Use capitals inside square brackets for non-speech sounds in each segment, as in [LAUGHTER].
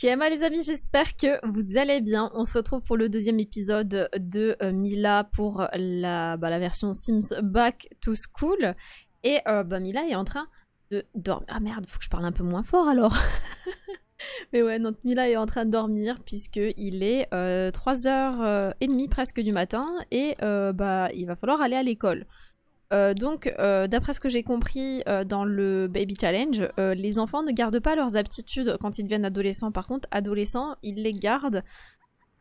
Chema les amis, j'espère que vous allez bien. On se retrouve pour le deuxième épisode de euh, Mila pour bah, la, version Sims Back to School. Et euh, bah, Mila est en train de dormir. Ah merde, faut que je parle un peu moins fort alors. [LAUGHS] Mais ouais, notre Mila est en train de dormir puisque il est 3h30 euh, presque du matin et bah il va falloir aller à l'école. Euh, donc, euh, d'après ce que j'ai compris euh, dans le Baby Challenge, les enfants ne gardent pas leurs aptitudes quand ils deviennent adolescents. Par contre, adolescents, ils les gardent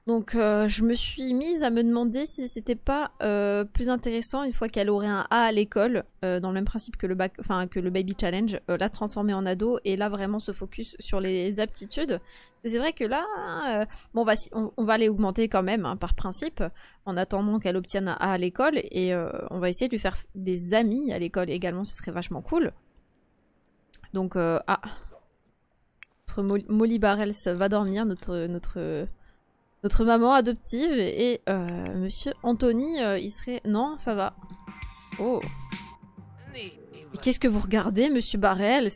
donc euh, je me suis mise à me demander si c'était pas euh, plus intéressant une fois qu'elle aurait un A à l'école, euh, dans le même principe que le bac, que le baby challenge, la transformer en ado et là vraiment se focus sur les aptitudes. C'est vrai que là, bon, on va on, les augmenter quand même hein, par principe, en attendant qu'elle obtienne un A à l'école et on va essayer de lui faire des amis à l'école également, ce serait vachement cool. Donc ah, notre Molly Barrels va dormir, notre notre notre maman adoptive et euh, monsieur Anthony, euh, il serait... Non, ça va. Oh. Mais qu'est-ce que vous regardez, monsieur Barrels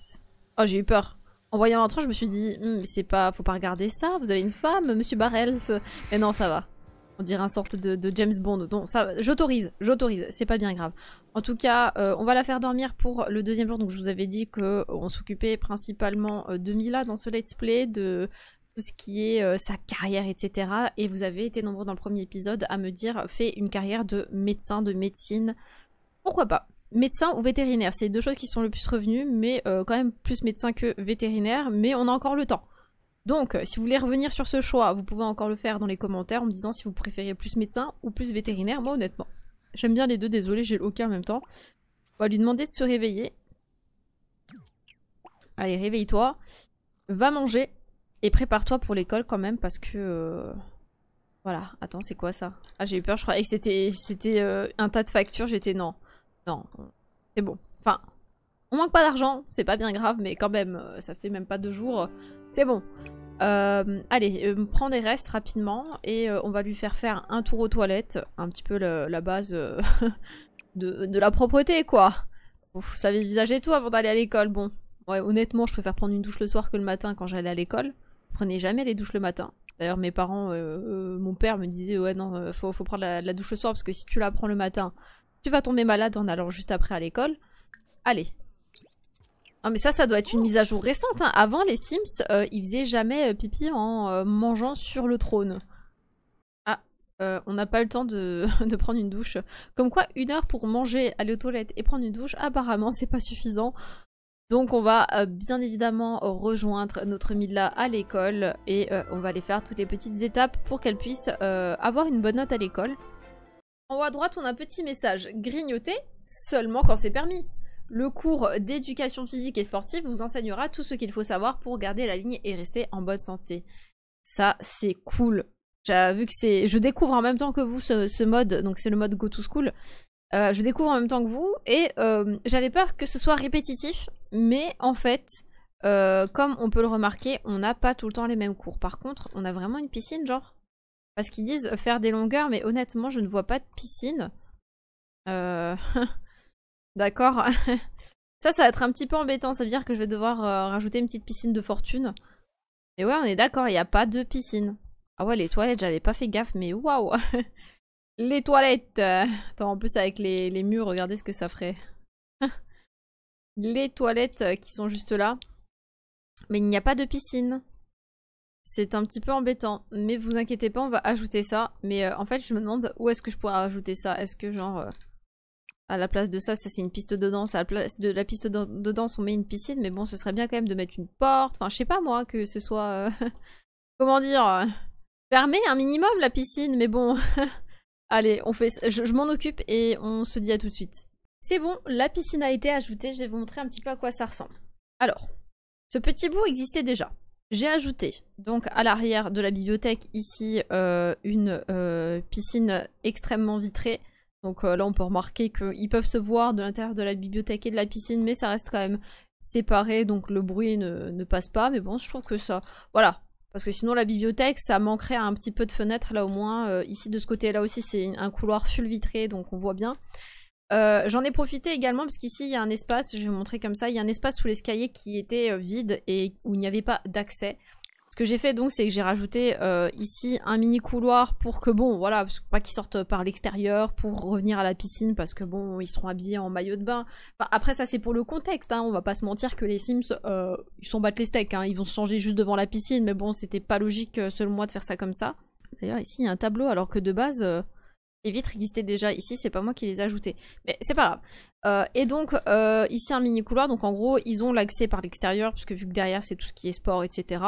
Oh, j'ai eu peur. En voyant un je me suis dit, hmm, c'est pas... Faut pas regarder ça, vous avez une femme, monsieur Barrels. Mais non, ça va. On dirait un sorte de, James Bond. Donc ça, j'autorise, j'autorise, c'est pas bien grave. En tout cas, euh, on va la faire dormir pour le deuxième jour. Donc je vous avais dit qu'on s'occupait principalement de Mila dans ce let's play, de tout ce qui est euh, sa carrière, etc. Et vous avez été nombreux dans le premier épisode à me dire fais une carrière de médecin, de médecine. Pourquoi pas Médecin ou vétérinaire, c'est les deux choses qui sont le plus revenues, mais euh, quand même plus médecin que vétérinaire, mais on a encore le temps. Donc, si vous voulez revenir sur ce choix, vous pouvez encore le faire dans les commentaires en me disant si vous préférez plus médecin ou plus vétérinaire. Moi, honnêtement, j'aime bien les deux, désolé, j'ai aucun en même temps. On va lui demander de se réveiller. Allez, réveille-toi. Va manger. Et prépare-toi pour l'école quand même parce que... Euh, voilà, attends, c'est quoi ça Ah, j'ai eu peur, je croyais que c'était c'était euh, un tas de factures, j'étais non. Non, c'est bon. Enfin, on manque pas d'argent, c'est pas bien grave, mais quand même, euh, ça fait même pas deux jours. C'est bon. allez, prends des restes rapidement et on va lui faire faire un tour aux toilettes, un petit peu la base [LAUGHS] de, la propreté, quoi. Vous savez visage et tout avant d'aller à l'école, bon. Ouais, honnêtement, je préfère prendre une douche le soir que le matin quand j'allais à l'école. Prenez jamais les douches le matin. D'ailleurs, mes parents, euh, euh, mon père me disait ouais non, euh, faut, faut prendre la, douche le soir parce que si tu la prends le matin, tu vas tomber malade en allant juste après à l'école. Allez. Ah mais ça, ça doit être une mise à jour récente. Hein. Avant, les Sims, ils faisaient jamais pipi en mangeant sur le trône. Ah, on n'a pas le temps de, [LAUGHS] de, prendre une douche. Comme quoi, une heure pour manger, aller aux toilettes et prendre une douche, apparemment, c'est pas suffisant donc on va euh, bien évidemment rejoindre notre Mila à l'école et euh, on va aller faire toutes les petites étapes pour qu'elle puisse euh, avoir une bonne note à l'école. En haut à droite, on a un petit message grignoter seulement quand c'est permis. Le cours d'éducation physique et sportive vous enseignera tout ce qu'il faut savoir pour garder la ligne et rester en bonne santé. Ça, c'est cool. Vu que c'est, je découvre en même temps que vous ce, mode, donc c'est le mode Go to School. je découvre en même temps que vous et j'avais peur que ce soit répétitif mais en fait, euh, comme on peut le remarquer, on n'a pas tout le temps les mêmes cours. Par contre, on a vraiment une piscine, genre Parce qu'ils disent faire des longueurs, mais honnêtement, je ne vois pas de piscine. Euh, [LAUGHS] d'accord. [LAUGHS] ça, ça va être un petit peu embêtant. Ça veut dire que je vais devoir euh, rajouter une petite piscine de fortune. Et ouais, on est d'accord, il n'y a pas de piscine. Ah ouais, les toilettes, j'avais pas fait gaffe, mais waouh [LAUGHS] Les toilettes Attends, en plus, avec les, les murs, regardez ce que ça ferait les toilettes euh, qui sont juste là. Mais il n'y a pas de piscine. C'est un petit peu embêtant, mais vous inquiétez pas, on va ajouter ça. Mais euh, en fait, je me demande où est-ce que je pourrais ajouter ça. Est-ce que genre euh, à la place de ça, ça c'est une piste de danse, à la place de la piste de, danse, on met une piscine, mais bon, ce serait bien quand même de mettre une porte. Enfin, je sais pas moi que ce soit [LAUGHS] comment dire fermer un minimum la piscine, mais bon. [LAUGHS] Allez, on fait je m'en occupe et on se dit à tout de suite. C'est bon, la piscine a été ajoutée, je vais vous montrer un petit peu à quoi ça ressemble. Alors, ce petit bout existait déjà. J'ai ajouté, donc à l'arrière de la bibliothèque, ici, euh, une euh, piscine extrêmement vitrée. Donc euh, là, on peut remarquer qu'ils peuvent se voir de l'intérieur de la bibliothèque et de la piscine, mais ça reste quand même séparé, donc le bruit ne, passe pas. Mais bon, je trouve que ça... Voilà, parce que sinon la bibliothèque ça manquerait un petit peu de fenêtre là au moins ici de ce côté là aussi c'est un couloir full vitré donc on voit bien euh, j'en ai profité également parce qu'ici il y a un espace, je vais vous montrer comme ça, il y a un espace sous l'escalier qui était euh, vide et où il n'y avait pas d'accès. Ce que j'ai fait donc c'est que j'ai rajouté euh, ici un mini couloir pour que bon voilà, pas qu'ils sortent par l'extérieur pour revenir à la piscine parce que bon ils seront habillés en maillot de bain. après ça c'est pour le contexte, hein. on va pas se mentir que les Sims ils sont battent les steaks, hein. ils vont se changer juste devant la piscine mais bon c'était pas logique selon moi de faire ça comme ça. D'ailleurs ici il y a un tableau alors que de base les vitres existaient déjà ici, c'est pas moi qui les ai ajoutées. Mais c'est pas grave. Euh, et donc, euh, ici un mini couloir. Donc en gros, ils ont l'accès par l'extérieur, puisque vu que derrière c'est tout ce qui est sport, etc.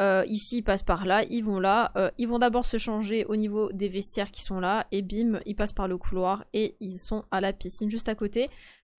Euh, ici, ils passent par là, ils vont là. ils vont d'abord se changer au niveau des vestiaires qui sont là. Et bim, ils passent par le couloir et ils sont à la piscine juste à côté.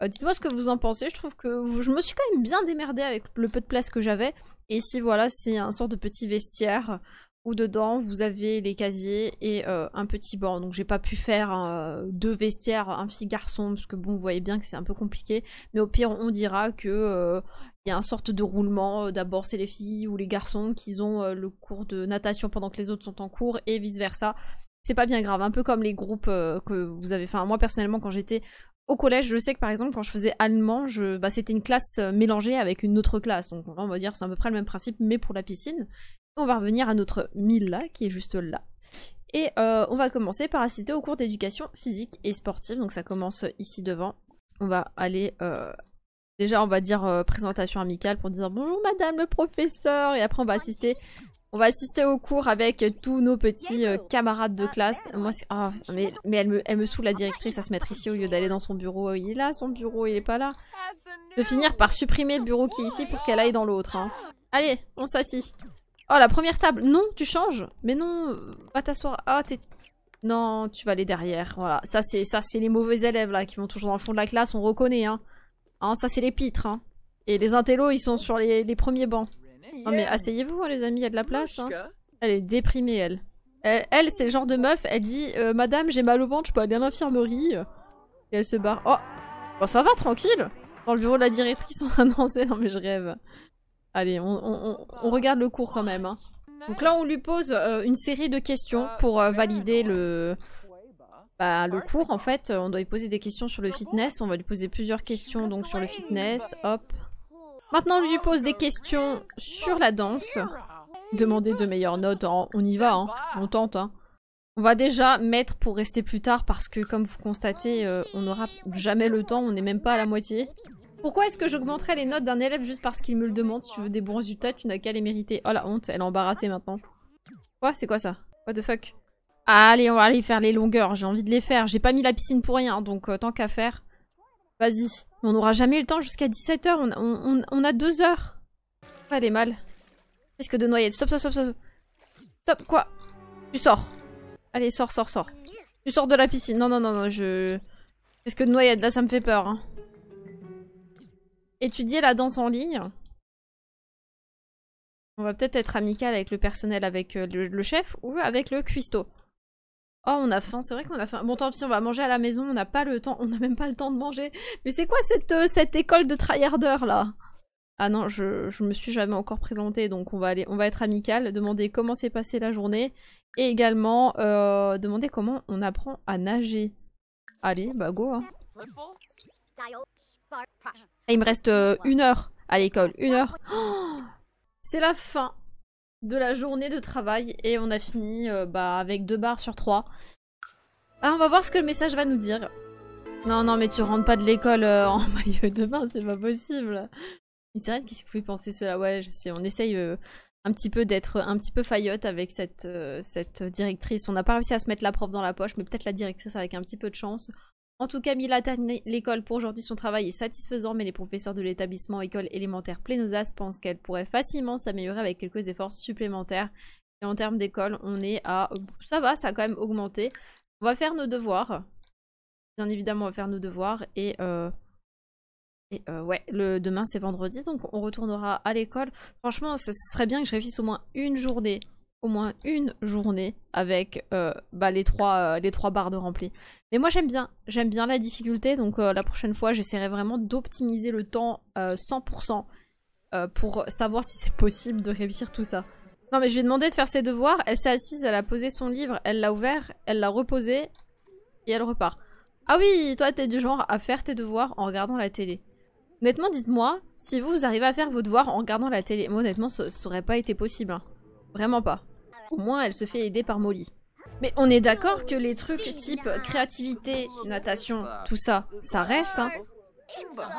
Dites-moi ce que vous en pensez. Je trouve que je me suis quand même bien démerdée avec le peu de place que j'avais. Et ici, voilà, c'est un sort de petit vestiaire. Ou dedans vous avez les casiers et euh, un petit banc. Donc j'ai pas pu faire hein, euh, deux vestiaires, un fille garçon, parce que bon, vous voyez bien que c'est un peu compliqué. Mais au pire, on dira que euh, il y a une sorte de roulement. D'abord c'est les filles ou les garçons qui ont le cours de natation pendant que les autres sont en cours et vice versa. C'est pas bien grave, un peu comme les groupes que vous avez. Enfin, moi personnellement, quand j'étais au collège, je sais que par exemple, quand je faisais allemand, je... Bah, c'était une classe mélangée avec une autre classe. Donc on va dire c'est à peu près le même principe, mais pour la piscine. On va revenir à notre mille là, qui est juste là. Et euh, on va commencer par assister au cours d'éducation physique et sportive. Donc ça commence ici devant. On va aller... Euh, déjà, on va dire euh, présentation amicale pour dire bonjour madame le professeur. Et après, on va assister... On va assister au cours avec tous nos petits camarades de classe. Moi, ah, mais, elle, me, elle saoule la directrice à se mettre ici au lieu d'aller dans son bureau. Il est là, son bureau, il est pas là. de finir par supprimer le bureau qui est ici pour qu'elle aille dans l'autre. Hein. Allez, on s'assit. Oh, la première table Non, tu changes Mais non, va t'asseoir. Ah, t'es... Non, tu vas aller derrière. Voilà, ça c'est ça c'est les mauvais élèves là qui vont toujours dans le fond de la classe, on reconnaît hein. hein ça c'est les pitres hein. Et les intellos, ils sont sur les, premiers bancs. Non oh, mais asseyez-vous hein, les amis, il y a de la place hein. Elle est déprimée elle. Elle, c'est le genre de meuf, elle dit euh, "Madame, j'ai mal au ventre, je peux aller à l'infirmerie." Et elle se barre. Oh, bon, ça va tranquille. Dans le bureau de la directrice, on a [LAUGHS] non, non mais je rêve. Allez, on, regarde le cours quand même. Hein. Donc là, on lui pose euh, une série de questions pour euh, valider le, bah, le cours. En fait, on doit lui poser des questions sur le fitness. On va lui poser plusieurs questions donc sur le fitness. Hop. Maintenant, on lui pose des questions sur la danse. Demander de meilleures notes. Hein. On y va, hein. on tente. On va déjà mettre pour rester plus tard parce que comme vous constatez, euh, on n'aura jamais le temps. On n'est même pas à la moitié. Pourquoi est-ce que j'augmenterais les notes d'un élève juste parce qu'il me le demande Si tu veux des bons résultats, tu n'as qu'à les mériter. Oh la honte, elle est embarrassée maintenant. Quoi C'est quoi ça What the fuck Allez, on va aller faire les longueurs. J'ai envie de les faire. J'ai pas mis la piscine pour rien, donc euh, tant qu'à faire. Vas-y. On n'aura jamais le temps jusqu'à 17h. On, a deux heures. Pas est mal. Risque de noyade Stop, stop, stop, stop. Stop, quoi Tu sors. Allez, sors, sors, sors. Tu sors de la piscine. Non, non, non, non, je... Risque de noyade, là, ça me fait peur. Hein étudier la danse en ligne. On va peut-être être amical avec le personnel, avec euh, le, chef ou avec le cuistot. Oh, on a faim, c'est vrai qu'on a faim. Bon, tant pis, on va manger à la maison, on n'a pas le temps, on n'a même pas le temps de manger. Mais c'est quoi cette, euh, cette école de tryharder là Ah non, je, je me suis jamais encore présentée, donc on va, aller, on va être amical, demander comment s'est passée la journée et également euh, demander comment on apprend à nager. Allez, bah go hein il me reste euh, une heure à l'école. Une heure. Oh c'est la fin de la journée de travail et on a fini euh, bah, avec deux barres sur trois. Ah, on va voir ce que le message va nous dire. Non, non, mais tu rentres pas de l'école euh, [LAUGHS] en maillot de bain, c'est pas possible. Il serait qu'est-ce que penser cela Ouais, je sais, on essaye un petit peu d'être un petit peu faillotte avec cette, cette directrice. On n'a pas réussi à se mettre la prof dans la poche, mais peut-être la directrice avec un petit peu de chance. En tout cas, Mila l'école pour aujourd'hui. Son travail est satisfaisant, mais les professeurs de l'établissement école élémentaire Plénosas pensent qu'elle pourrait facilement s'améliorer avec quelques efforts supplémentaires. Et en termes d'école, on est à... Ça va, ça a quand même augmenté. On va faire nos devoirs. Bien évidemment, on va faire nos devoirs. Et, euh, et euh, ouais, le... demain, c'est vendredi, donc on retournera à l'école. Franchement, ce serait bien que je réussisse au moins une journée au moins une journée avec euh, bah, les, trois, euh, les trois barres de rempli. Mais moi j'aime bien, j'aime bien la difficulté, donc euh, la prochaine fois j'essaierai vraiment d'optimiser le temps 100% pour savoir si c'est possible de réussir tout ça. Non mais je lui ai demandé de faire ses devoirs, elle s'est assise, elle a posé son livre, elle l'a ouvert, elle l'a reposé et elle repart. Ah oui, toi t'es du genre à faire tes devoirs en regardant la télé. Honnêtement, dites-moi si vous, arrivez à faire vos devoirs en regardant la télé. Moi, honnêtement, ça, aurait pas été possible. Hein. Vraiment pas. Au moins, elle se fait aider par Molly. Mais on est d'accord que les trucs type créativité, natation, tout ça, ça reste, hein.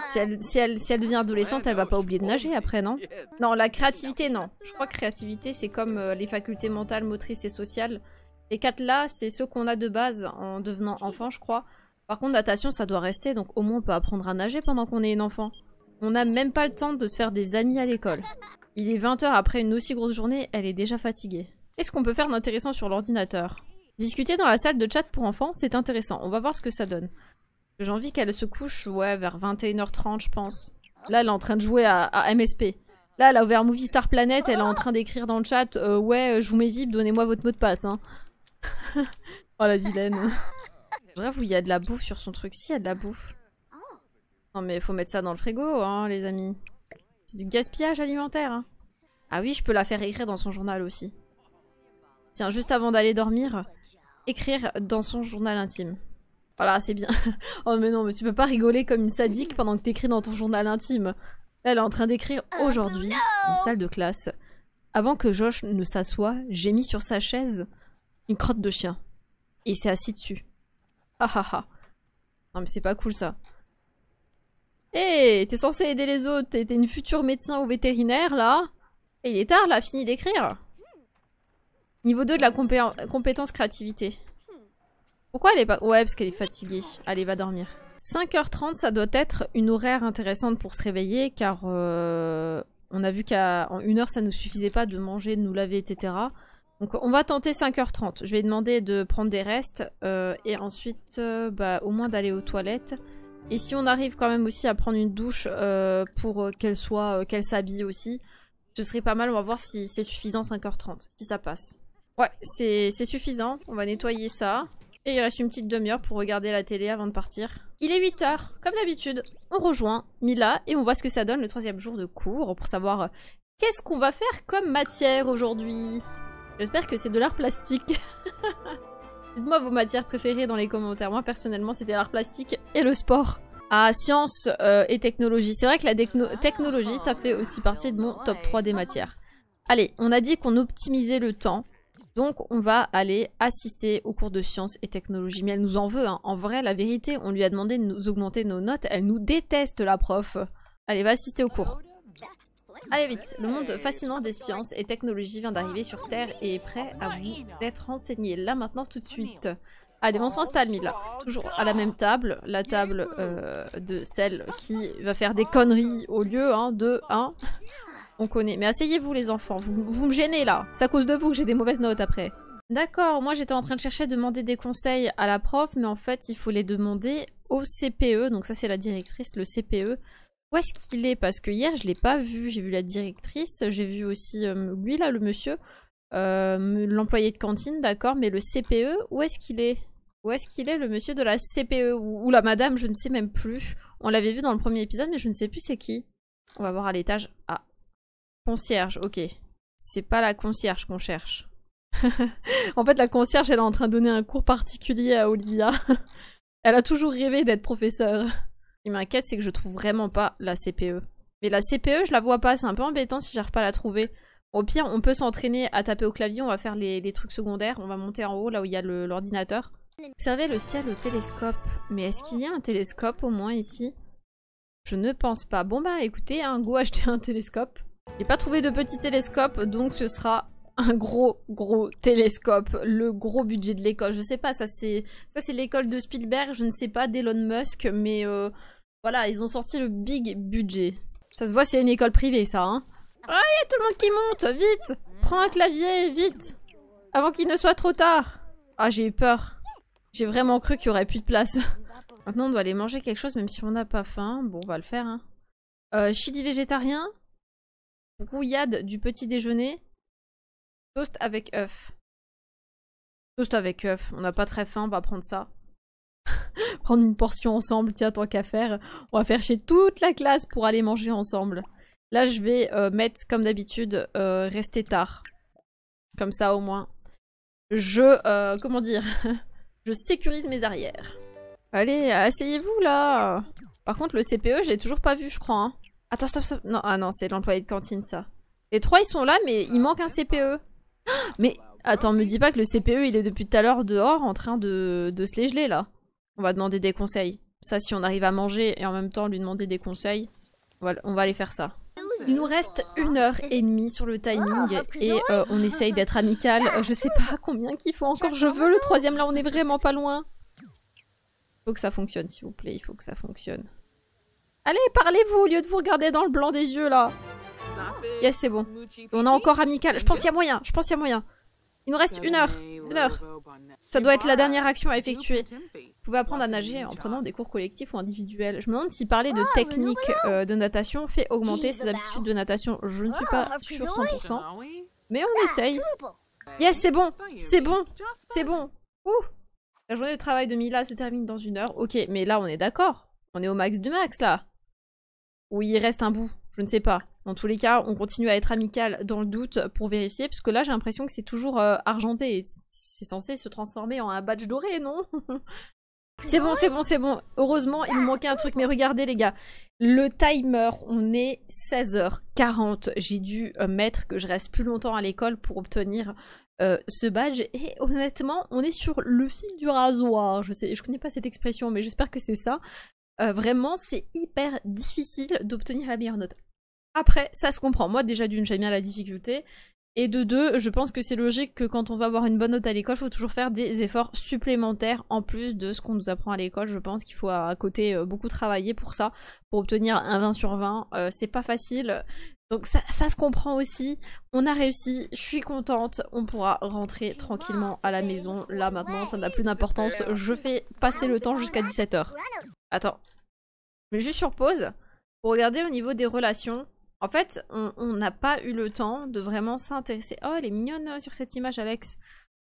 si elle, devient adolescente, elle va pas oublier de nager après, non Non, la créativité, non. Je crois que créativité, c'est comme euh, les facultés mentales, motrices et sociales. Les quatre là, c'est ceux qu'on a de base en devenant enfant, je crois. Par contre, natation, ça doit rester, donc au moins on peut apprendre à nager pendant qu'on est une enfant. On n'a même pas le temps de se faire des amis à l'école. Il est 20h après une aussi grosse journée, elle est déjà fatiguée. Qu'est-ce qu'on peut faire d'intéressant sur l'ordinateur Discuter dans la salle de chat pour enfants, c'est intéressant. On va voir ce que ça donne. J'ai envie qu'elle se couche, ouais, vers 21h30, je pense. Là, elle est en train de jouer à, MSP. Là, elle a ouvert Movie Star Planet, elle est en train d'écrire dans le chat euh, Ouais, euh, je vous mets VIP, donnez-moi votre mot de passe. Hein. [LAUGHS] oh la vilaine. Je il y a de la bouffe sur son truc. Si, il y a de la bouffe. Non, mais faut mettre ça dans le frigo, hein, les amis. C'est du gaspillage alimentaire. Hein. Ah oui, je peux la faire écrire dans son journal aussi. Tiens, juste avant d'aller dormir, écrire dans son journal intime. Voilà, c'est bien. [LAUGHS] oh mais non, mais tu peux pas rigoler comme une sadique pendant que t'écris dans ton journal intime. elle est en train d'écrire aujourd'hui, en salle de classe. Avant que Josh ne s'assoie, j'ai mis sur sa chaise une crotte de chien. Et il s'est assis dessus. Ah ah ah. Non mais c'est pas cool ça. Hé, eh, t'es censé aider les autres, t'es une future médecin ou vétérinaire là Et il est tard là, fini d'écrire Niveau 2 de la compétence créativité. Pourquoi elle est pas... Ouais, parce qu'elle est fatiguée. Allez, va dormir. 5h30, ça doit être une horaire intéressante pour se réveiller, car euh, on a vu qu'en une heure, ça ne nous suffisait pas de manger, de nous laver, etc. Donc on va tenter 5h30. Je vais demander de prendre des restes, euh, et ensuite, euh, bah, au moins d'aller aux toilettes. Et si on arrive quand même aussi à prendre une douche pour qu'elle soit, qu'elle s'habille aussi, ce serait pas mal. On va voir si c'est suffisant 5h30, si ça passe. Ouais, c'est suffisant. On va nettoyer ça. Et il reste une petite demi-heure pour regarder la télé avant de partir. Il est 8h, comme d'habitude. On rejoint Mila et on voit ce que ça donne le troisième jour de cours pour savoir euh, qu'est-ce qu'on va faire comme matière aujourd'hui. J'espère que c'est de l'art plastique. [LAUGHS] Dites-moi vos matières préférées dans les commentaires. Moi, personnellement, c'était l'art plastique et le sport. Ah, science euh, et technologie. C'est vrai que la technologie, ça fait aussi partie de mon top 3 des matières. Allez, on a dit qu'on optimisait le temps. Donc on va aller assister au cours de sciences et technologies. Mais elle nous en veut, hein. en vrai, la vérité, on lui a demandé de nous augmenter nos notes, elle nous déteste la prof. Allez, va assister au cours. Allez vite, le monde fascinant des sciences et technologies vient d'arriver sur Terre et est prêt à vous d'être renseigné là maintenant tout de suite. Allez, on s'installe, Mila. Toujours à la même table, la table euh, de celle qui va faire des conneries au lieu hein, de 1. On connaît. Mais asseyez-vous les enfants, vous, me gênez là. C'est à cause de vous que j'ai des mauvaises notes après. D'accord, moi j'étais en train de chercher à demander des conseils à la prof, mais en fait il faut les demander au CPE, donc ça c'est la directrice, le CPE. Où est-ce qu'il est Parce que hier je l'ai pas vu, j'ai vu la directrice, j'ai vu aussi euh, lui là, le monsieur, euh, l'employé de cantine, d'accord, mais le CPE, où est-ce qu'il est Où est-ce qu'il est le monsieur de la CPE ou, ou la madame, je ne sais même plus. On l'avait vu dans le premier épisode, mais je ne sais plus c'est qui. On va voir à l'étage. Ah, Concierge, ok. C'est pas la concierge qu'on cherche. [LAUGHS] en fait, la concierge, elle est en train de donner un cours particulier à Olivia. [LAUGHS] elle a toujours rêvé d'être professeure. Ce qui m'inquiète, c'est que je trouve vraiment pas la CPE. Mais la CPE, je la vois pas, c'est un peu embêtant si j'arrive pas à la trouver. Au pire, on peut s'entraîner à taper au clavier, on va faire les, trucs secondaires, on va monter en haut, là où il y a l'ordinateur. Observez le ciel au télescope. Mais est-ce qu'il y a un télescope au moins ici Je ne pense pas. Bon bah écoutez, un hein, go acheter un télescope. J'ai pas trouvé de petit télescope, donc ce sera un gros gros télescope, le gros budget de l'école. Je sais pas, ça c'est ça c'est l'école de Spielberg, je ne sais pas d'Elon Musk, mais euh, voilà, ils ont sorti le big budget. Ça se voit, c'est une école privée, ça. Hein il ah, y a tout le monde qui monte, vite Prends un clavier, vite Avant qu'il ne soit trop tard. Ah, j'ai eu peur. J'ai vraiment cru qu'il y aurait plus de place. [LAUGHS] Maintenant, on doit aller manger quelque chose, même si on n'a pas faim. Bon, on va le faire. Hein. Euh, chili végétarien Gouillade du petit déjeuner. Toast avec œuf. Toast avec œuf. On n'a pas très faim, on va prendre ça. [LAUGHS] prendre une portion ensemble, tiens, tant qu'à faire. On va faire chez toute la classe pour aller manger ensemble. Là, je vais euh, mettre, comme d'habitude, euh, rester tard. Comme ça, au moins. Je, euh, comment dire [LAUGHS] Je sécurise mes arrières. Allez, asseyez-vous, là Par contre, le CPE, je l'ai toujours pas vu, je crois. Hein. Attends, stop, stop. Non, ah non, c'est l'employé de cantine, ça. Les trois, ils sont là, mais il manque un CPE. [GASPS] Mais attends, me dis pas que le CPE, il est depuis tout à l'heure dehors en train de, de se les là. On va demander des conseils. Ça, si on arrive à manger et en même temps lui demander des conseils, on va, on va aller faire ça. Il nous reste une heure et demie sur le timing ah, et euh, on essaye d'être amical. Euh, je sais pas combien qu'il faut encore. Je veux le troisième là, on est vraiment pas loin. faut que ça fonctionne, s'il vous plaît. Il faut que ça fonctionne. Allez, parlez-vous au lieu de vous regarder dans le blanc des yeux là. Yes, c'est bon. On a encore amical. Je pense qu'il y a moyen. Je pense qu'il y a moyen. Il nous reste une heure. Une heure. Ça doit être la dernière action à effectuer. Vous pouvez apprendre à nager en prenant des cours collectifs ou individuels. Je me demande si parler de ah, technique euh, de natation fait augmenter ses aptitudes de natation. Je ne suis pas ah, sûre 100%. Ah mais on essaye. Yes, c'est bon. C'est bon. C'est bon. Ouh. La journée de travail de Mila se termine dans une heure. Ok, mais là, on est d'accord. On est au max du max, là. Ou il reste un bout, je ne sais pas. Dans tous les cas, on continue à être amical dans le doute pour vérifier, puisque là j'ai l'impression que c'est toujours euh, argenté. C'est censé se transformer en un badge doré, non [LAUGHS] C'est bon, c'est bon, c'est bon. Heureusement, il me manquait un truc, mais regardez les gars. Le timer, on est 16h40. J'ai dû euh, mettre que je reste plus longtemps à l'école pour obtenir euh, ce badge. Et honnêtement, on est sur le fil du rasoir. Je sais, je connais pas cette expression, mais j'espère que c'est ça. Euh, vraiment, c'est hyper difficile d'obtenir la meilleure note. Après, ça se comprend. Moi, déjà, d'une, j'aime bien la difficulté. Et de deux, je pense que c'est logique que quand on va avoir une bonne note à l'école, il faut toujours faire des efforts supplémentaires en plus de ce qu'on nous apprend à l'école. Je pense qu'il faut à côté euh, beaucoup travailler pour ça, pour obtenir un 20 sur 20. Euh, c'est pas facile. Donc ça, ça, se comprend aussi. On a réussi, je suis contente. On pourra rentrer tranquillement à la maison. Là maintenant, ça n'a plus d'importance. Je fais passer le temps jusqu'à 17h. Attends. Je mets juste sur pause pour regarder au niveau des relations. En fait, on n'a pas eu le temps de vraiment s'intéresser. Oh, elle est mignonne euh, sur cette image, Alex.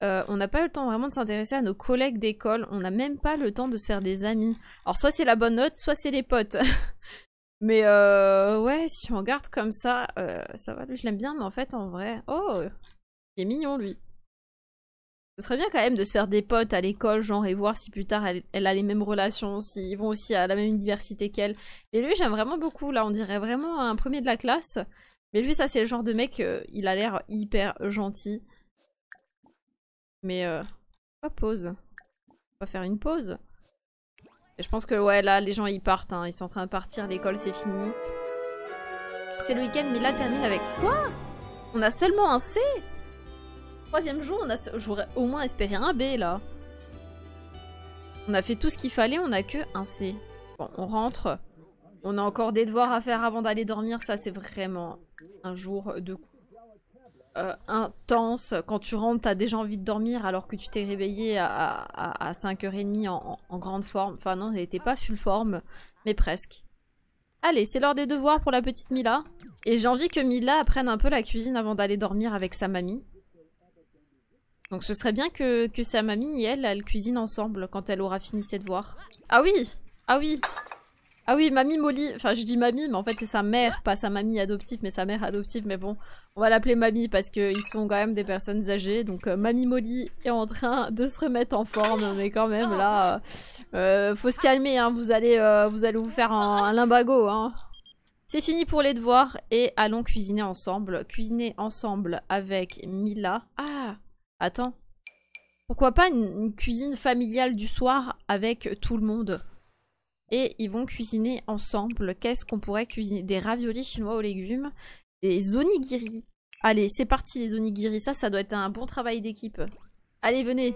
Euh, on n'a pas eu le temps vraiment de s'intéresser à nos collègues d'école. On n'a même pas le temps de se faire des amis. Alors, soit c'est la bonne note, soit c'est les potes. [LAUGHS] mais euh, ouais, si on regarde comme ça, euh, ça va. je l'aime bien, mais en fait, en vrai. Oh, il est mignon, lui. Ce serait bien quand même de se faire des potes à l'école, genre, et voir si plus tard elle, a les mêmes relations, s'ils vont aussi à la même université qu'elle. Mais lui, j'aime vraiment beaucoup, là, on dirait vraiment un premier de la classe. Mais lui, ça, c'est le genre de mec, euh, il a l'air hyper gentil. Mais, euh, pas pause. On va faire une pause. Et je pense que, ouais, là, les gens, ils partent, hein. Ils sont en train de partir, l'école, c'est fini. C'est le week-end, mais là, termine avec quoi On a seulement un C Troisième jour, on a... j'aurais au moins espéré un B là. On a fait tout ce qu'il fallait, on a que un C. Bon, on rentre. On a encore des devoirs à faire avant d'aller dormir. Ça, c'est vraiment un jour de coup. Euh, intense. Quand tu rentres, t'as déjà envie de dormir alors que tu t'es réveillé à, à, 5h30 en, grande forme. Enfin non, n'était pas full forme, mais presque. Allez, c'est l'heure des devoirs pour la petite Mila. Et j'ai envie que Mila apprenne un peu la cuisine avant d'aller dormir avec sa mamie. Donc ce serait bien que, sa mamie et elle, elles cuisinent ensemble quand elle aura fini ses devoirs. Ah oui Ah oui Ah oui, mamie Molly. Enfin, je dis mamie, mais en fait c'est sa mère, pas sa mamie adoptive, mais sa mère adoptive. Mais bon, on va l'appeler mamie parce qu'ils sont quand même des personnes âgées. Donc euh, mamie Molly est en train de se remettre en forme, mais quand même là, euh, euh, faut se calmer. Hein. vous allez, vous allez vous faire un, un limbago. Hein. C'est fini pour les devoirs et allons cuisiner ensemble. Cuisiner ensemble avec Mila. Ah Attends. Pourquoi pas une, cuisine familiale du soir avec tout le monde Et ils vont cuisiner ensemble. Qu'est-ce qu'on pourrait cuisiner Des raviolis chinois aux légumes, des onigiri. Allez, c'est parti les onigiri. Ça, ça doit être un bon travail d'équipe. Allez, venez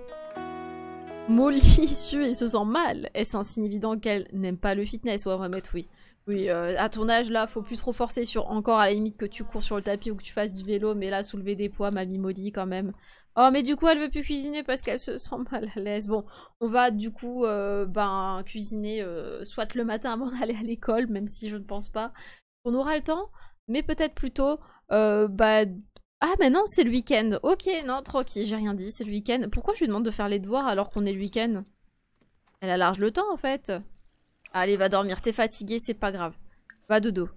Molly sue et se sent mal. Est-ce un signe évident qu'elle n'aime pas le fitness Ouais, on oui. Oui, euh, à ton âge, là, faut plus trop forcer sur encore à la limite que tu cours sur le tapis ou que tu fasses du vélo, mais là, soulever des poids, mamie maudit quand même. Oh, mais du coup, elle veut plus cuisiner parce qu'elle se sent mal à l'aise. Bon, on va du coup, euh, ben, cuisiner euh, soit le matin avant [LAUGHS] d'aller à l'école, même si je ne pense pas qu'on aura le temps, mais peut-être plutôt, bah, ah, mais non, c'est le week-end. Ok, non, tranquille, j'ai rien dit, c'est le week-end. Pourquoi je lui demande de faire les devoirs alors qu'on est le week-end Elle a large le temps, en fait. Allez, va dormir. T'es fatigué, c'est pas grave. Va dodo.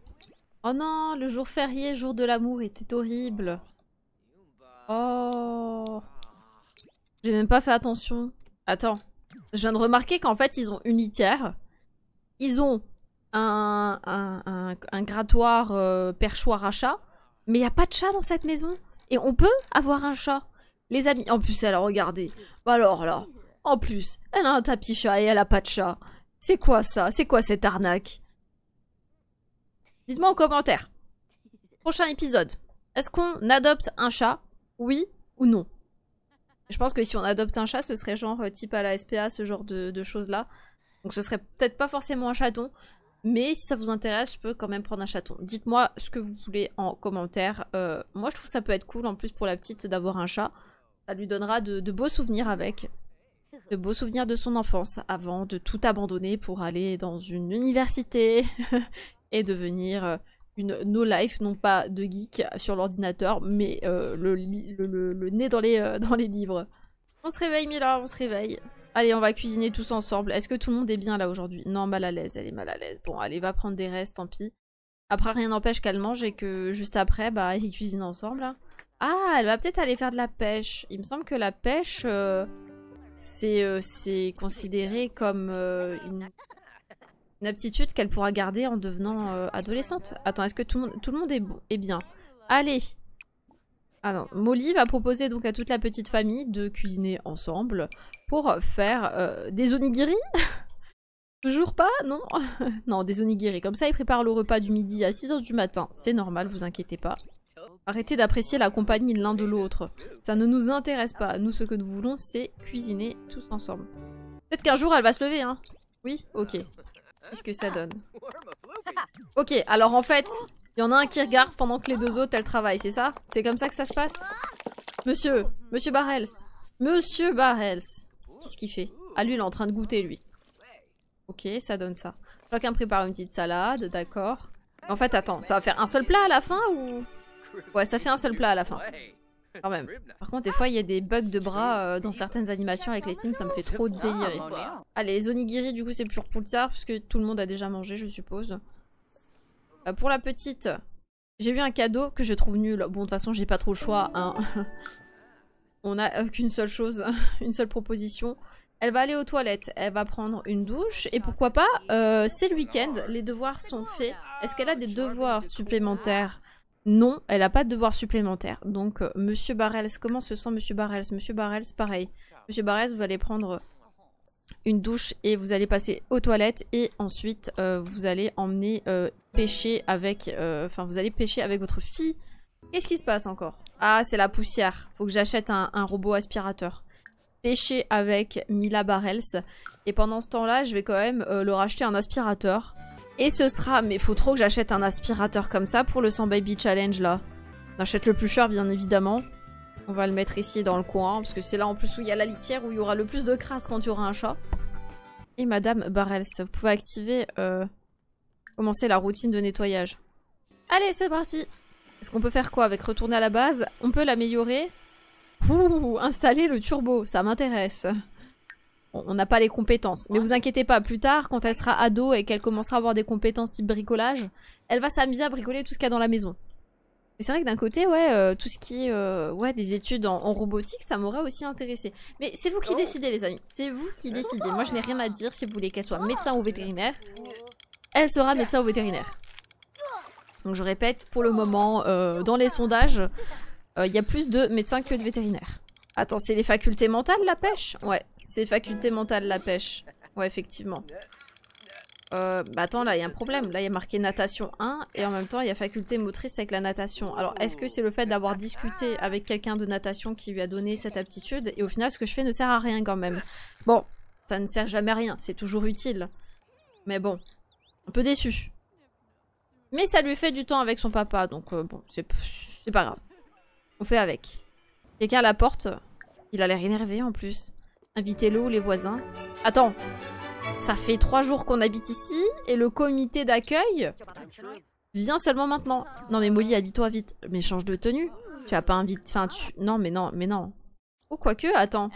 Oh non, le jour férié, jour de l'amour, était horrible. Oh. J'ai même pas fait attention. Attends. Je viens de remarquer qu'en fait, ils ont une litière. Ils ont un, un, un, grattoir euh, perchoir à chat. Mais il n'y a pas de chat dans cette maison. Et on peut avoir un chat. Les amis. En plus, elle a regardé. Bah alors là. En plus, elle a un tapis chat et elle a pas de chat. C'est quoi ça C'est quoi cette arnaque Dites-moi en commentaire. Prochain épisode. Est-ce qu'on adopte un chat Oui ou non Je pense que si on adopte un chat, ce serait genre euh, type à la SPA, ce genre de, choses-là. Donc ce serait peut-être pas forcément un chaton, mais si ça vous intéresse, je peux quand même prendre un chaton. Dites-moi ce que vous voulez en commentaire. Euh, moi, je trouve ça peut être cool en plus pour la petite d'avoir un chat. Ça lui donnera de beaux souvenirs avec de beaux souvenirs de son enfance avant de tout abandonner pour aller dans une université [LAUGHS] et devenir euh, une no life, non pas de geek sur l'ordinateur, mais euh, le, nez dans les, euh, [LAUGHS] dans les livres. On se réveille, Mila, on se réveille. Allez, on va cuisiner tous ensemble. Est-ce que tout le monde est bien là aujourd'hui Non, mal à l'aise, elle est mal à l'aise. Bon, allez, va prendre des restes, tant pis. Après, rien n'empêche qu'elle mange et que juste après, bah, ils cuisinent ensemble. Ah, elle va peut-être aller faire de la pêche. Il me semble que la pêche... Euh, c'est considéré comme euh, une, aptitude qu'elle pourra garder en devenant euh, adolescente. Attends, est-ce que tout le, monde, est, bien Allez, ah Molly va proposer donc à toute la petite famille de cuisiner ensemble pour faire des onigiri [LAUGHS] Toujours pas Non [LAUGHS] Non, des onigiri. Comme ça, ils préparent le repas du midi à 6h du matin. C'est normal, vous inquiétez pas. Arrêtez d'apprécier la compagnie l'un de l'autre. Ça ne nous intéresse pas. Nous, ce que nous voulons, c'est cuisiner tous ensemble. Peut-être qu'un jour, elle va se lever, hein Oui Ok. Qu'est-ce que ça donne Ok, alors en fait, il y en a un qui regarde pendant que les deux autres, elles travaillent, c'est ça C'est comme ça que ça se passe Monsieur Monsieur Barrels Monsieur Barrels Qu'est-ce qu'il fait Ah, lui, il est en train de goûter, lui. Ok, ça donne ça. Chacun prépare une petite salade, d'accord. En fait, attends, ça va faire un seul plat à la fin ou... Ouais, ça fait un seul plat à la fin. Quand même. Par contre, des fois, il y a des bugs de bras euh, dans certaines animations avec les Sims, ça me fait trop délirer. Hein, Allez, les onigiri, du coup, c'est pur pour parce puisque tout le monde a déjà mangé, je suppose. Euh, pour la petite, j'ai eu un cadeau que je trouve nul. Bon, de toute façon, j'ai pas trop le choix. Hein. [LAUGHS] On a euh, qu'une seule chose, [LAUGHS] une seule proposition. Elle va aller aux toilettes, elle va prendre une douche, et pourquoi pas, c'est le week-end, les devoirs sont faits. Est-ce qu'elle a des devoirs supplémentaires non, elle n'a pas de devoir supplémentaire. Donc, euh, Monsieur Barrels, comment se sent Monsieur Barrels Monsieur Barrels, pareil. Monsieur Barrels, vous allez prendre euh, une douche et vous allez passer aux toilettes et ensuite euh, vous allez emmener pêcher avec... Enfin, vous allez pêcher avec votre fille. Qu'est-ce qui se passe encore Ah, c'est la poussière. Faut que j'achète un, robot aspirateur pêcher avec Mila Barrels. Et pendant ce temps-là, je vais quand même leur acheter un aspirateur. Et ce sera... Mais faut trop que j'achète un aspirateur comme ça pour le 100 baby challenge là. J'achète le plus cher bien évidemment. On va le mettre ici dans le coin parce que c'est là en plus où il y a la litière où il y aura le plus de crasse quand il y aura un chat. Et Madame Barrels, vous pouvez activer... Euh, commencer la routine de nettoyage. Allez, c'est parti Est-ce qu'on peut faire quoi avec retourner à la base On peut l'améliorer Ouh, installer le turbo, ça m'intéresse on n'a pas les compétences. Mais vous inquiétez pas, plus tard, quand elle sera ado et qu'elle commencera à avoir des compétences type bricolage, elle va s'amuser à bricoler tout ce qu'il y a dans la maison. Et c'est vrai que d'un côté, ouais, euh, tout ce qui euh, ouais, des études en, robotique, ça m'aurait aussi intéressé. Mais c'est vous qui décidez, les amis. C'est vous qui décidez. Moi, je n'ai rien à dire si vous voulez qu'elle soit médecin ou vétérinaire. Elle sera médecin ou vétérinaire. Donc je répète, pour le moment, euh, dans les sondages, il y a plus de médecins que de vétérinaires. Attends, c'est les facultés mentales, la pêche Ouais, c'est faculté mentale la pêche. Ouais, effectivement. Euh, bah attends, là, il y a un problème. Là, il y a marqué natation 1 et en même temps, il y a faculté motrice avec la natation. Alors, est-ce que c'est le fait d'avoir discuté avec quelqu'un de natation qui lui a donné cette aptitude Et au final, ce que je fais ne sert à rien quand même. Bon, ça ne sert jamais à rien, c'est toujours utile. Mais bon, un peu déçu. Mais ça lui fait du temps avec son papa, donc euh, bon, c'est pas grave. On fait avec. Quelqu'un à la porte, il a l'air énervé en plus. Invitez-le les voisins. Attends, ça fait trois jours qu'on habite ici et le comité d'accueil vient seulement maintenant. Non mais Molly, habite toi vite. Mais change de tenue. Tu as pas invité... Enfin, tu... Non mais non, mais non. Oh, quoique, attends.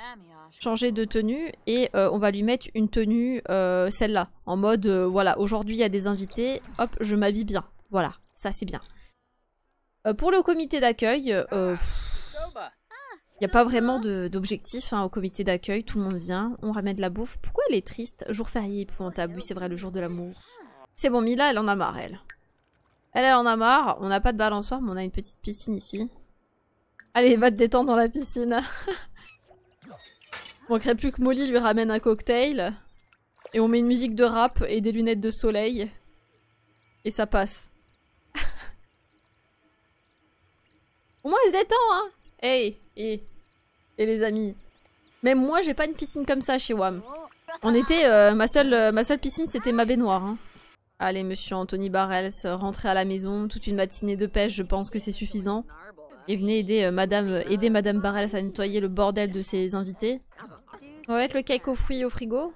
Changer de tenue et euh, on va lui mettre une tenue, euh, celle-là. En mode, euh, voilà, aujourd'hui il y a des invités, hop, je m'habille bien. Voilà, ça c'est bien. pour le comité d'accueil, il n'y a pas vraiment d'objectif hein, au comité d'accueil, tout le monde vient, on ramène de la bouffe. Pourquoi elle est triste Jour férié épouvantable, oui c'est vrai, le jour de l'amour. C'est bon, Mila, elle en a marre, elle. Elle, elle en a marre, on n'a pas de balançoire, mais on a une petite piscine ici. Allez, va te détendre dans la piscine. On [LAUGHS] Manquerait plus que Molly lui ramène un cocktail. Et on met une musique de rap et des lunettes de soleil. Et ça passe. [LAUGHS] Au moins, elle se détend, hein Hey, hey et les amis. Même moi, j'ai pas une piscine comme ça chez WAM. On était... Euh, ma, seule, euh, ma seule piscine, c'était ma baignoire. Hein. Allez, monsieur Anthony Barrels, euh, rentrez à la maison. Toute une matinée de pêche, je pense que c'est suffisant. Et venez aider madame, aider madame Barrels à nettoyer le bordel de ses invités. On va mettre le cake aux fruits au frigo.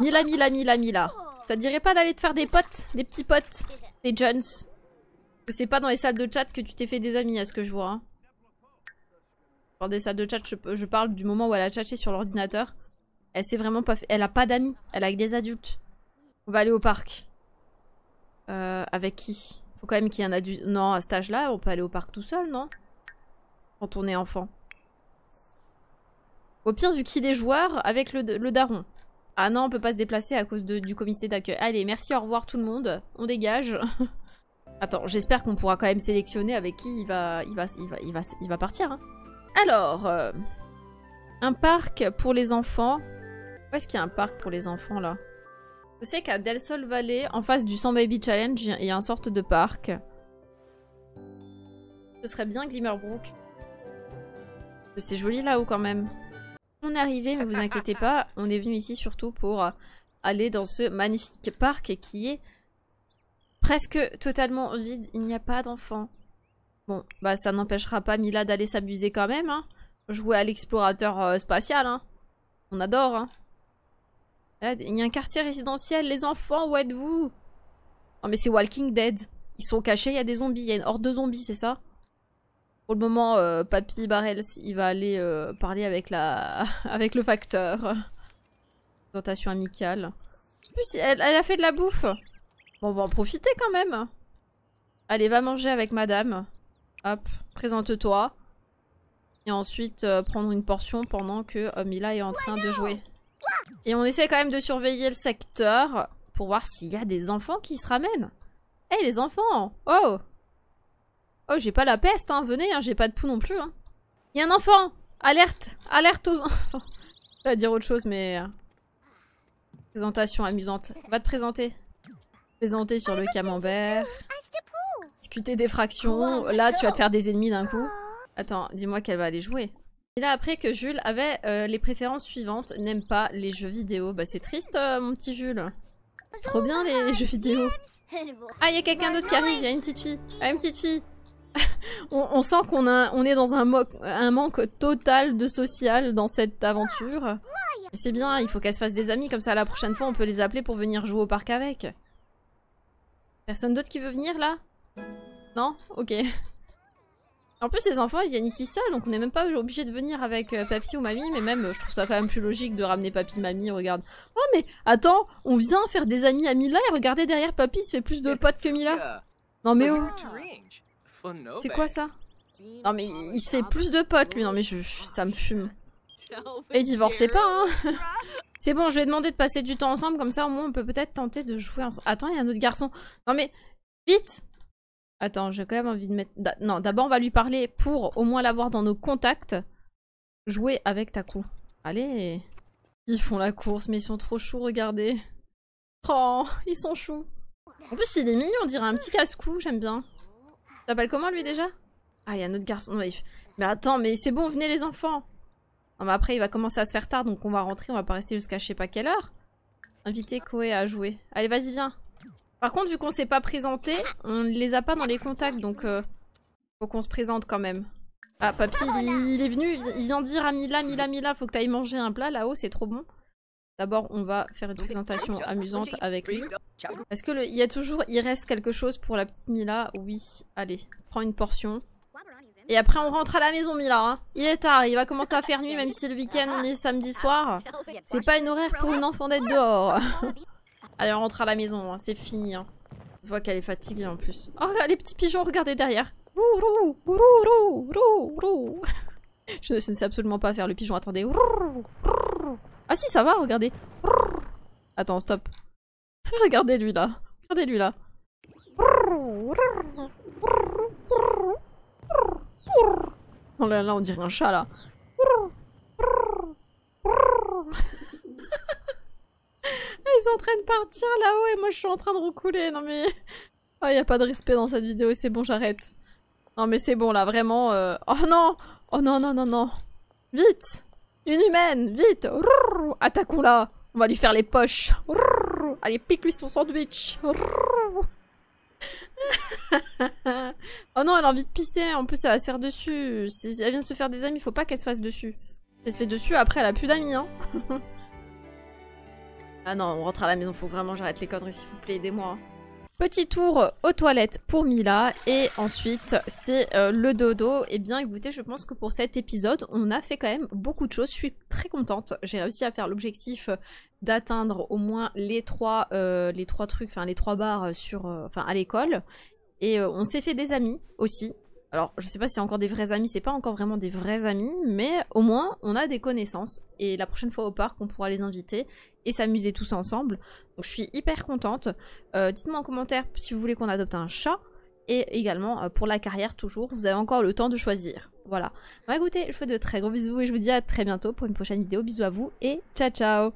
Mila, Mila, Mila, Mila. Ça dirait pas d'aller te faire des potes Des petits potes Des Johns C'est pas dans les salles de chat que tu t'es fait des amis, à ce que je vois. Hein. Dans des salles de chat, je, parle du moment où elle a tchatché sur l'ordinateur. Elle s'est vraiment pas fait... Elle a pas d'amis. Elle a que des adultes. On va aller au parc. Euh, avec qui Faut quand même qu'il y ait un adulte. Non, à cet âge-là, on peut aller au parc tout seul, non Quand on est enfant. Au pire, vu qu'il est joueur, avec le, le, daron. Ah non, on peut pas se déplacer à cause de, du comité d'accueil. Allez, merci, au revoir tout le monde. On dégage. [LAUGHS] Attends, j'espère qu'on pourra quand même sélectionner avec qui il va, il va, il va, il va, il va partir. Hein. Alors, euh, un parc pour les enfants. Où est-ce qu'il y a un parc pour les enfants là Je sais qu'à Del Sol Valley, en face du 100 Baby Challenge, il y a une sorte de parc. Ce serait bien Glimmerbrook. C'est joli là-haut quand même. On est arrivé, mais vous inquiétez pas, on est venu ici surtout pour aller dans ce magnifique parc qui est presque totalement vide. Il n'y a pas d'enfants. Bon, bah ça n'empêchera pas Mila d'aller s'abuser quand même, hein. Jouer à l'explorateur euh, spatial, hein. On adore, hein. Eh, il y a un quartier résidentiel, les enfants, où êtes-vous Non mais c'est Walking Dead. Ils sont cachés, il y a des zombies, il y a une horde de zombies, c'est ça Pour le moment, euh, Papy Barrels, il va aller euh, parler avec, la... [LAUGHS] avec le facteur. Présentation amicale. elle, elle a fait de la bouffe Bon, on va en profiter quand même hein. Allez, va manger avec madame. Hop, présente-toi. Et ensuite euh, prendre une portion pendant que euh, Mila est en train de jouer. Et on essaie quand même de surveiller le secteur pour voir s'il y a des enfants qui se ramènent. Hé eh, hey, les enfants Oh Oh j'ai pas la peste hein, venez, hein, j'ai pas de poux non plus. Hein. Il y a un enfant Alerte Alerte aux enfants [LAUGHS] Je dire autre chose mais... Euh, présentation amusante. Va te présenter. Présenter sur le camembert. Tu t'es des fractions, oh, là tu vas te faire des ennemis d'un coup. Ah. Attends, dis-moi qu'elle va aller jouer. Et là après que Jules avait euh, les préférences suivantes, n'aime pas les jeux vidéo. Bah c'est triste euh, mon petit Jules. C'est trop bien les jeux vidéo. Ah, il y a quelqu'un d'autre qui arrive, il y a une petite fille. Ah, une petite fille. [LAUGHS] on, sent qu'on on est dans un, un, manque total de social dans cette aventure. C'est bien, il faut qu'elle se fasse des amis, comme ça la prochaine fois on peut les appeler pour venir jouer au parc avec. Personne d'autre qui veut venir là non Ok. En plus, les enfants, ils viennent ici seuls, donc on n'est même pas obligé de venir avec euh, papy ou mamie, mais même, euh, je trouve ça quand même plus logique de ramener papy, mamie, regarde. Oh, mais attends, on vient faire des amis à Mila et regardez derrière papy, il se fait plus de potes que Mila. Non mais oh. C'est quoi ça Non mais il se fait plus de potes, lui, non mais je, ça me fume. Et divorcez pas, hein [LAUGHS] C'est bon, je vais demander de passer du temps ensemble, comme ça au moins on peut peut-être tenter de jouer ensemble. Attends, il y a un autre garçon. Non mais, vite Attends, j'ai quand même envie de mettre... Non, d'abord on va lui parler pour au moins l'avoir dans nos contacts. Jouer avec Taku. Allez Ils font la course, mais ils sont trop choux, regardez. Oh, ils sont choux. En plus, il est mignon, on dirait un petit casse-cou, j'aime bien. T'appelles comment lui déjà Ah, il y a un autre garçon. mais, attends, mais c'est bon, venez les enfants Non, mais après, il va commencer à se faire tard, donc on va rentrer, on va pas rester jusqu'à je sais pas quelle heure. Invitez Koé à jouer. Allez, vas-y, viens par contre, vu qu'on s'est pas présenté, on ne les a pas dans les contacts, donc euh, faut qu'on se présente quand même. Ah, papy, il, est venu, il vient dire à Mila, Mila, Mila, faut que tu ailles manger un plat là-haut, c'est trop bon. D'abord, on va faire une présentation amusante avec lui. Est-ce que il y a toujours, il reste quelque chose pour la petite Mila Oui, allez, prends une portion. Et après, on rentre à la maison, Mila. Hein. Il est tard, il va commencer à faire nuit, même si le week-end, on est samedi soir. C'est pas une horaire pour une enfant d'être dehors. [LAUGHS] Allez, on rentre à la maison, hein, c'est fini. Hein. On voit qu'elle est fatiguée en plus. Oh, les petits pigeons, regardez derrière. rou [LAUGHS] je, ne sais absolument pas faire le pigeon, attendez. Ah si, ça va, regardez. Attends, stop. [LAUGHS] regardez lui là. Regardez lui là. Oh là là, on dirait un chat là ils sont en train de partir là-haut et moi je suis en train de recouler. Non mais... Oh, [LAUGHS] y a pas de respect dans cette vidéo, c'est bon, j'arrête. Non mais c'est bon là, vraiment... Euh, oh non Oh non, non, non, non. Vite Une humaine, vite Attaquons-la On va lui faire les poches. Allez, pique-lui son sandwich. [LAUGHS] oh non, elle a envie de pisser, en plus elle va se faire dessus. Si elle vient de se faire des amis, faut pas qu'elle se fasse dessus. Elle se fait dessus, après elle a plus d'amis, hein [LAUGHS] Ah non, on rentre à la maison, faut vraiment j'arrête les conneries, s'il vous plaît, aidez-moi. Petit tour aux toilettes pour Mila et ensuite c'est euh, le dodo. Et eh bien écoutez, je pense que pour cet épisode, on a fait quand même beaucoup de choses. Je suis très contente. J'ai réussi à faire l'objectif euh, d'atteindre au moins les trois, euh, les trois trucs, enfin les trois barres sur, à l'école. Et on s'est fait des amis aussi. Alors, je sais pas si c'est encore des vrais amis, c'est pas encore vraiment des vrais amis, mais au moins, on a des connaissances. Et la prochaine fois au parc, on pourra les inviter et s'amuser tous ensemble. Donc, je suis hyper contente. Euh, dites-moi en commentaire si vous voulez qu'on adopte un chat. Et également, euh, pour la carrière, toujours, vous avez encore le temps de choisir. Voilà. Bah écoutez, je vous fais de très gros bisous et je vous dis à très bientôt pour une prochaine vidéo. Bisous à vous et ciao ciao